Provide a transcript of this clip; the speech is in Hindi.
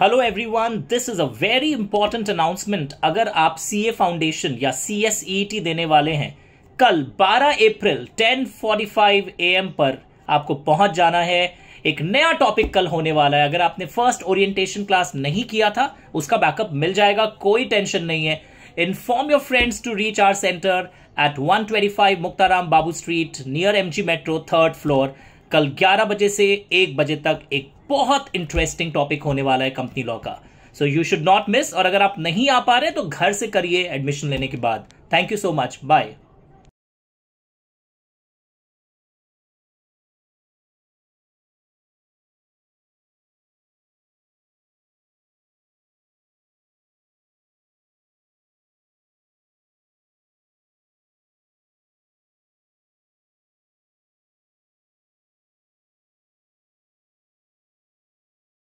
hello everyone this is a very important announcement अगर आप सीए फाउंडेशन या टी e देने वाले हैं कल 12 अप्रैल 10:45 एम पर आपको पहुंच जाना है एक नया टॉपिक कल होने वाला है अगर आपने फर्स्ट ओरिएंटेशन क्लास नहीं किया था उसका बैकअप मिल जाएगा कोई टेंशन नहीं है inform your friends to reach our centre at 125 Muktaram Babu street near MG metro third floor कल 11 बजे से 1 बजे तक एक बहुत इंटरेस्टिंग टॉपिक होने वाला है कंपनी लॉ का so you should not miss और अगर आप नहीं आ पा रहे तो घर से करिए एडमिशन लेने के बाद thank you so much bye